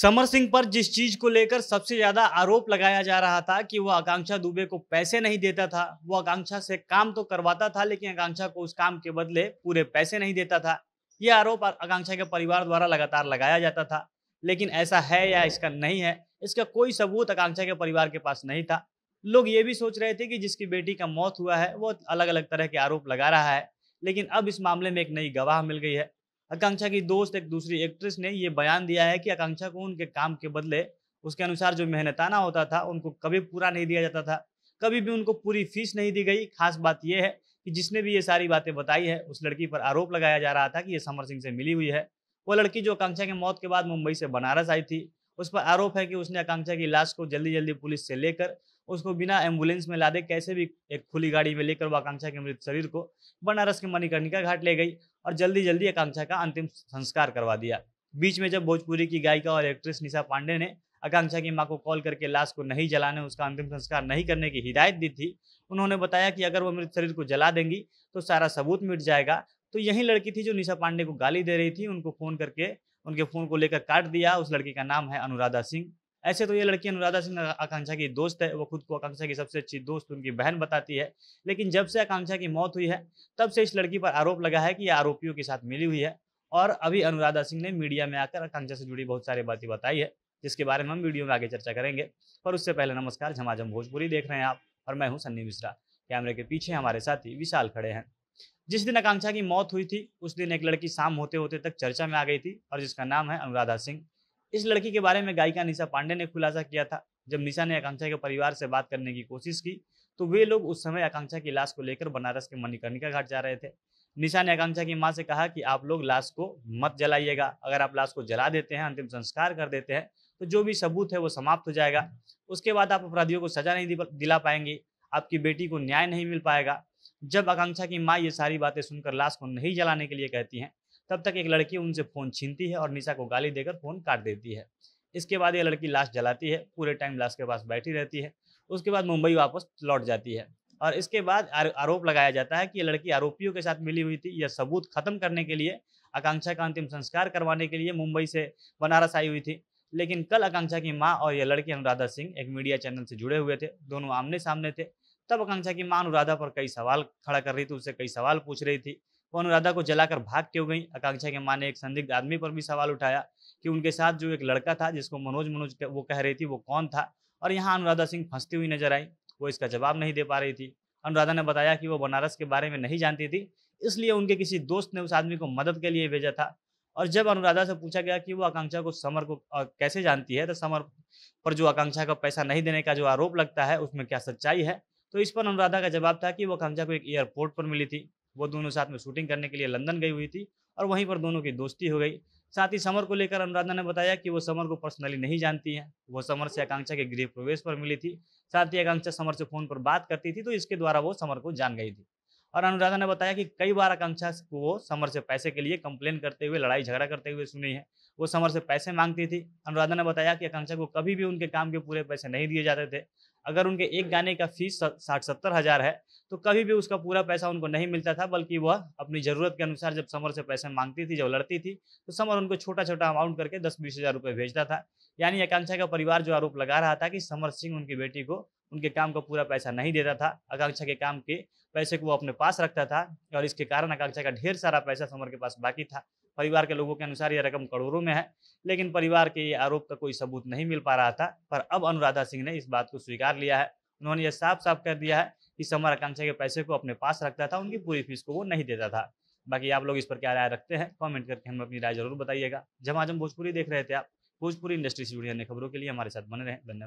summer Singh पर जिस चीज को लेकर सबसे ज्यादा आरोप लगाया जा रहा था कि वह आकांक्षा दुबे को पैसे नहीं देता था वह आकांक्षा से काम तो करवाता था लेकिन आकांक्षा को उस काम के बदले पूरे पैसे नहीं देता था ये आरोप आकांक्षा के परिवार द्वारा लगातार लगाया जाता था लेकिन ऐसा है या इसका नहीं है इसका कोई सबूत आकांक्षा के परिवार के पास नहीं था लोग ये भी सोच रहे थे कि जिसकी बेटी का मौत हुआ है वो अलग अलग तरह के आरोप लगा रहा है लेकिन अब इस मामले में एक नई गवाह मिल गई है आकांक्षा की दोस्त एक दूसरी एक्ट्रेस ने ये बयान दिया है कि आकांक्षा को उनके काम के बदले उसके अनुसार जो मेहनताना होता था उनको कभी पूरा नहीं दिया जाता था कभी भी उनको पूरी फीस नहीं दी गई खास बात यह है कि जिसने भी ये सारी बातें बताई है उस लड़की पर आरोप लगाया जा रहा था कि ये समर सिंह से मिली हुई है वो लड़की जो आकांक्षा की मौत के बाद मुंबई से बनारस आई थी उस पर आरोप है कि उसने आकांक्षा की लाश को जल्दी जल्दी पुलिस से लेकर उसको बिना एम्बुलेंस में लादे कैसे भी एक खुली गाड़ी में लेकर वो आकांक्षा के मृत शरीर को बनारस के मणिकर्णिका घाट ले गई और जल्दी जल्दी आकांक्षा का अंतिम संस्कार करवा दिया बीच में जब भोजपुरी की गायिका और एक्ट्रेस निशा पांडे ने आकांक्षा की मां को कॉल करके लाश को नहीं जलाने उसका अंतिम संस्कार नहीं करने की हिदायत दी थी उन्होंने बताया कि अगर वो मृत शरीर को जला देंगी तो सारा सबूत मिट जाएगा तो यही लड़की थी जो निशा पांडे को गाली दे रही थी उनको फ़ोन करके उनके फ़ोन को लेकर काट दिया उस लड़की का नाम है अनुराधा सिंह ऐसे तो ये लड़की अनुराधा सिंह आकांक्षा की दोस्त है वो खुद को आकांक्षा की सबसे अच्छी दोस्त उनकी बहन बताती है लेकिन जब से आकांक्षा की मौत हुई है तब से इस लड़की पर आरोप लगा है कि ये आरोपियों के साथ मिली हुई है और अभी अनुराधा सिंह ने मीडिया में आकर आकांक्षा से जुड़ी बहुत सारी बातें बताई है जिसके बारे में हम वीडियो में आगे चर्चा करेंगे पर उससे पहले नमस्कार झमाझम भोजपुरी देख रहे हैं आप और मैं हूँ सन्नी मिश्रा कैमरे के पीछे हमारे साथी विशाल खड़े हैं जिस दिन आकांक्षा की मौत हुई थी उस दिन एक लड़की शाम होते होते तक चर्चा में आ गई थी और जिसका नाम है अनुराधा सिंह इस लड़की के बारे में गायिका निशा पांडे ने खुलासा किया था जब निशा ने आकांक्षा के परिवार से बात करने की कोशिश की तो वे लोग उस समय आकांक्षा की लाश को लेकर बनारस के मणिकर्णिका घाट जा रहे थे निशा ने आकांक्षा की मां से कहा कि आप लोग लाश को मत जलाइएगा अगर आप लाश को जला देते हैं अंतिम संस्कार कर देते हैं तो जो भी सबूत है वो समाप्त हो जाएगा उसके बाद आप अपराधियों को सजा नहीं दिला पाएंगे आपकी बेटी को न्याय नहीं मिल पाएगा जब आकांक्षा की माँ ये सारी बातें सुनकर लाश को नहीं जलाने के लिए कहती हैं तब तक एक लड़की उनसे फ़ोन छीनती है और निशा को गाली देकर फ़ोन काट देती है इसके बाद ये लड़की लाश जलाती है पूरे टाइम लाश के पास बैठी रहती है उसके बाद मुंबई वापस लौट जाती है और इसके बाद आरोप लगाया जाता है कि ये लड़की आरोपियों के साथ मिली हुई थी यह सबूत खत्म करने के लिए आकांक्षा का अंतिम संस्कार करवाने के लिए मुंबई से बनारस आई हुई थी लेकिन कल आकांक्षा की माँ और यह लड़की अनुराधा सिंह एक मीडिया चैनल से जुड़े हुए थे दोनों आमने सामने थे तब आकांक्षा की माँ अनुराधा पर कई सवाल खड़ा कर रही थी उससे कई सवाल पूछ रही थी वो अनुराधा को जलाकर भाग क्यों गई आकांक्षा के माने ने एक संदिग्ध आदमी पर भी सवाल उठाया कि उनके साथ जो एक लड़का था जिसको मनोज मनोज वो कह रही थी वो कौन था और यहाँ अनुराधा सिंह फंसती हुई नजर आई वो इसका जवाब नहीं दे पा रही थी अनुराधा ने बताया कि वो बनारस के बारे में नहीं जानती थी इसलिए उनके किसी दोस्त ने उस आदमी को मदद के लिए भेजा था और जब अनुराधा से पूछा गया कि वो आकांक्षा को समर को कैसे जानती है तो समर पर जो आकांक्षा का पैसा नहीं देने का जो आरोप लगता है उसमें क्या सच्चाई है तो इस पर अनुराधा का जवाब था कि वो आकांक्षा को एक एयरपोर्ट पर मिली थी वो दोनों साथ में शूटिंग करने के लिए लंदन गई हुई थी और वहीं पर दोनों की दोस्ती हो गई साथ ही समर को लेकर अनुराधा ने बताया कि वो समर को पर्सनली नहीं जानती है वो समर से आकांक्षा के गृह प्रवेश पर मिली थी साथ ही आकांक्षा समर से फोन पर बात करती थी तो इसके द्वारा वो समर को जान गई थी और अनुराधा ने बताया कि कई बार आकांक्षा को वो समर से पैसे के लिए कंप्लेन करते हुए लड़ाई झगड़ा करते हुए सुनी है वो समर से पैसे मांगती थी अनुराधा ने बताया कि आकांक्षा को कभी भी उनके काम के पूरे पैसे नहीं दिए जाते थे अगर उनके एक गाने का फीस साठ सत्तर हज़ार है तो कभी भी उसका पूरा पैसा उनको नहीं मिलता था बल्कि वह अपनी ज़रूरत के अनुसार जब समर से पैसे मांगती थी जब लड़ती थी तो समर उनको छोटा छोटा अमाउंट करके दस बीस हज़ार रुपये भेजता था यानी आकांक्षा का परिवार जो आरोप लगा रहा था कि समर सिंह उनकी बेटी को उनके काम का पूरा पैसा नहीं देता था आकांक्षा के काम के पैसे को वो अपने पास रखता था और इसके कारण आकांक्षा का ढेर सारा पैसा समर के पास बाकी था परिवार के लोगों के अनुसार यह रकम करोड़ों में है लेकिन परिवार के ये आरोप का कोई सबूत नहीं मिल पा रहा था पर अब अनुराधा सिंह ने इस बात को स्वीकार लिया है उन्होंने यह साफ साफ कर दिया है कि समर आकांक्षा के पैसे को अपने पास रखता था उनकी पूरी फीस को वो नहीं देता था बाकी आप लोग इस पर क्या राय रखते हैं कॉमेंट करके हमें अपनी राय जरूर बताइएगा जमाजम भोजपुरी देख रहे थे आप भोजपुरी इंडस्ट्री से जुड़ी अन्य खबरों के लिए हमारे साथ बने रहें धन्यवाद